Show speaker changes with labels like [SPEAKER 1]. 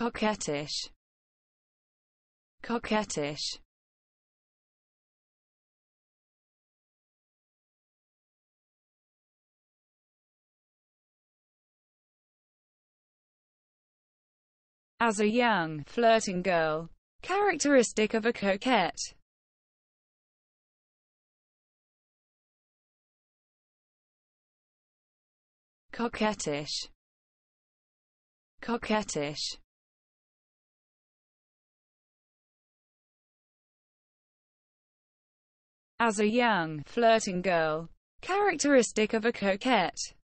[SPEAKER 1] coquettish coquettish
[SPEAKER 2] As a young, flirting girl, characteristic of a coquette.
[SPEAKER 1] Coquettish coquettish
[SPEAKER 2] as a young, flirting girl, characteristic of a coquette.